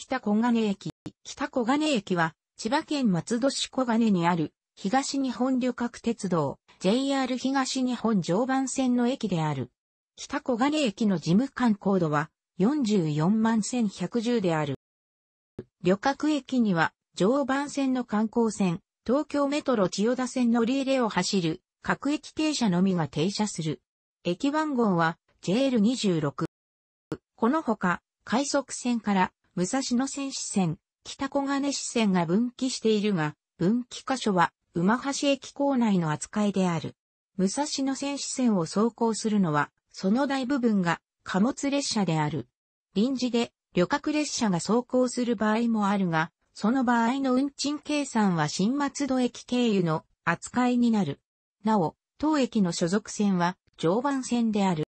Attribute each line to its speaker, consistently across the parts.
Speaker 1: 北小金駅。北小金駅は、千葉県松戸市小金にある、東日本旅客鉄道、JR 東日本常磐線の駅である。北小金駅の事務官高度は、44万1110である。旅客駅には、常磐線の観光線、東京メトロ千代田線乗り入れを走る、各駅停車のみが停車する。駅番号は、JL26。このほか、快速線から武蔵野線支線、北小金支線が分岐しているが、分岐箇所は、馬橋駅構内の扱いである。武蔵野線支線を走行するのは、その大部分が貨物列車である。臨時で旅客列車が走行する場合もあるが、その場合の運賃計算は新松戸駅経由の扱いになる。なお、当駅の所属線は常磐線である。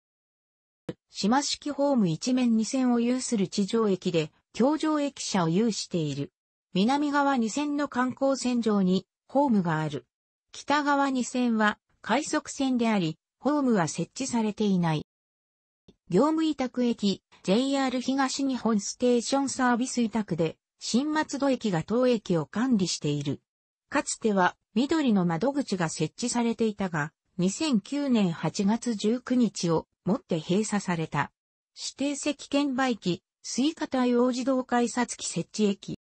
Speaker 1: 島式ホーム一面二線を有する地上駅で、橋上駅舎を有している。南側2線の観光線上にホームがある。北側2線は快速線であり、ホームは設置されていない。業務委託駅、JR 東日本ステーションサービス委託で、新松戸駅が当駅を管理している。かつては緑の窓口が設置されていたが、2009年8月19日をもって閉鎖された。指定席券売機、スイカ対応自動改札機設置駅。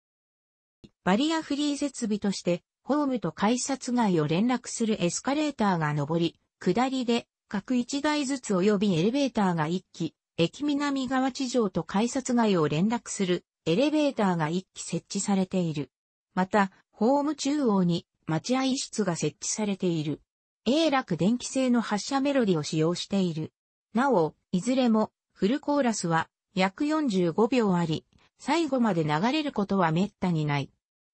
Speaker 1: バリアフリー設備として、ホームと改札外を連絡するエスカレーターが上り、下りで、各1台ずつ及びエレベーターが1機、駅南側地上と改札外を連絡するエレベーターが1機設置されている。また、ホーム中央に待合室が設置されている。A 楽電気製の発車メロディを使用している。なお、いずれも、フルコーラスは約45秒あり、最後まで流れることは滅多にない。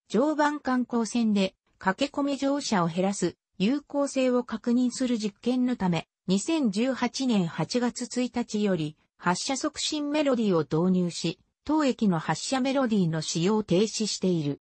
Speaker 1: 常磐観光船で駆け込み乗車を減らす有効性を確認する実験のため、2018年8月1日より発車促進メロディを導入し、当駅の発車メロディの使用を停止している。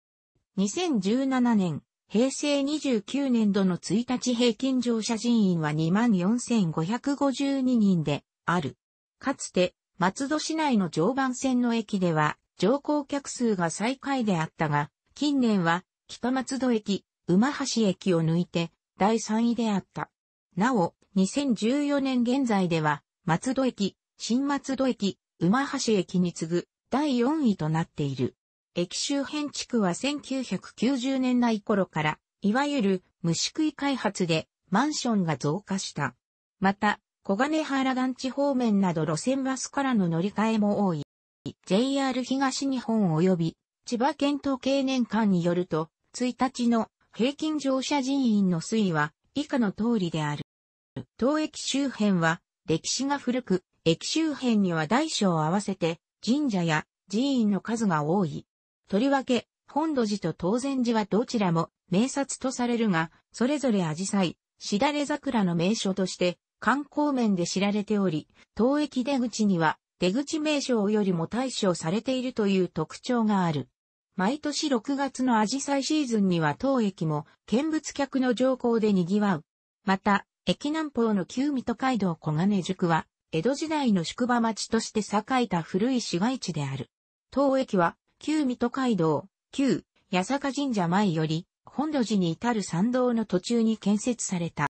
Speaker 1: 2017年、平成29年度の1日平均乗車人員は24,552人である。かつて松戸市内の常磐線の駅では、乗降客数が最下位であったが、近年は北松戸駅、馬橋駅を抜いて第3位であった。なお、2014年現在では、松戸駅、新松戸駅、馬橋駅に次ぐ第4位となっている。駅周辺地区は1990年代頃から、いわゆる虫食い開発でマンションが増加した。また、小金原団地方面など路線バスからの乗り換えも多い。JR 東日本及び千葉県統計年間によると、1日の平均乗車人員の推移は以下の通りである。当駅周辺は歴史が古く、駅周辺には大小合わせて神社や寺院の数が多い。とりわけ、本土寺と東禅寺はどちらも名刹とされるが、それぞれ紫陽花、しだれ桜の名所として観光面で知られており、当駅出口には出口名称よりも対象されているという特徴がある。毎年6月のアジサイシーズンには当駅も見物客の乗降で賑わう。また、駅南方の旧水戸街道小金宿は、江戸時代の宿場町として栄えた古い市街地である。当駅は、旧水戸街道、旧八坂神社前より、本土寺に至る参道の途中に建設された。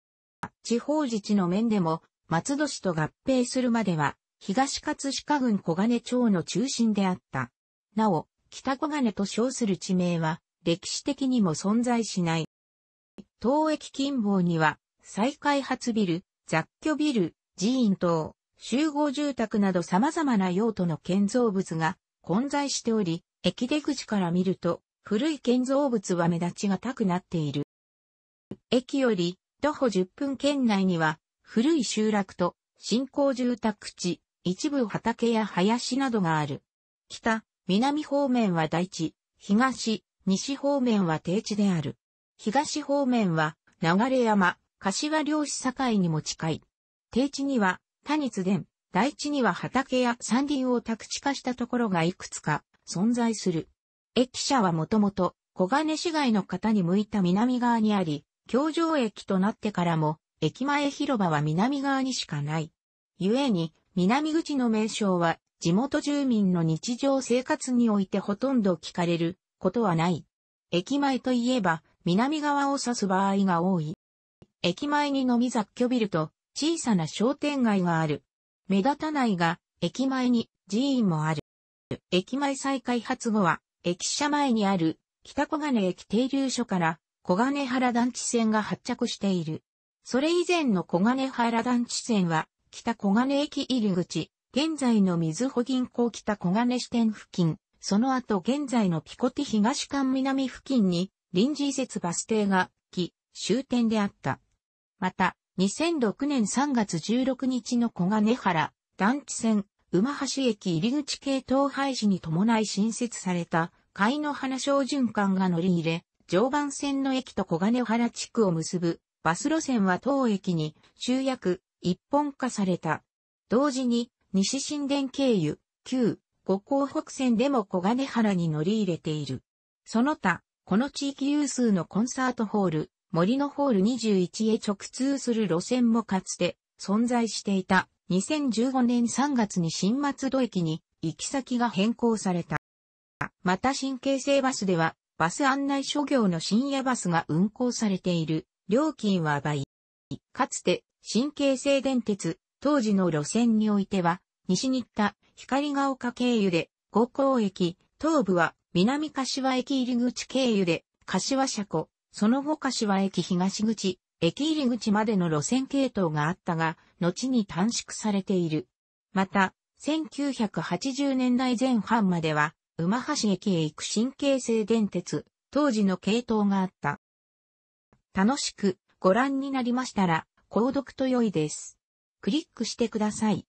Speaker 1: 地方自治の面でも、松戸市と合併するまでは、東葛飾郡小金町の中心であった。なお、北小金と称する地名は、歴史的にも存在しない。当駅近傍には、再開発ビル、雑居ビル、寺院等、集合住宅など様々な用途の建造物が混在しており、駅出口から見ると、古い建造物は目立ちがたくなっている。駅より徒歩10分圏内には、古い集落と新興住宅地、一部畑や林などがある。北、南方面は大地、東、西方面は低地である。東方面は流山、柏漁師境にも近い。低地には、谷津田、大地には畑や山林を宅地化したところがいくつか存在する。駅舎はもともと小金市街の方に向いた南側にあり、京城駅となってからも、駅前広場は南側にしかない。故に、南口の名称は、地元住民の日常生活においてほとんど聞かれることはない。駅前といえば、南側を指す場合が多い。駅前に飲み雑居ビルと小さな商店街がある。目立たないが、駅前に寺院もある。駅前再開発後は、駅舎前にある北小金駅停留所から小金原団地線が発着している。それ以前の小金原団地線は、北小金駅入り口、現在の水穂銀行北小金支店付近、その後現在のピコティ東館南付近に、臨時移設バス停が、起、終点であった。また、2006年3月16日の小金原、団地線、馬橋駅入り口系統廃止に伴い新設された、貝の花小循環が乗り入れ、常磐線の駅と小金原地区を結ぶバス路線は当駅に集約、一本化された。同時に、西新田経由、旧、五港北線でも小金原に乗り入れている。その他、この地域有数のコンサートホール、森のホール21へ直通する路線もかつて存在していた。2015年3月に新松戸駅に行き先が変更された。また新京成バスではバス案内所業の深夜バスが運行されている。料金は倍。かつて、新京成電鉄、当時の路線においては、西新田、光が丘経由で、五港駅、東部は南柏駅入口経由で、柏車庫、その後柏駅東口、駅入口までの路線系統があったが、後に短縮されている。また、1980年代前半までは、馬橋駅へ行く神経性電鉄、当時の系統があった。楽しくご覧になりましたら、購読と良いです。クリックしてください。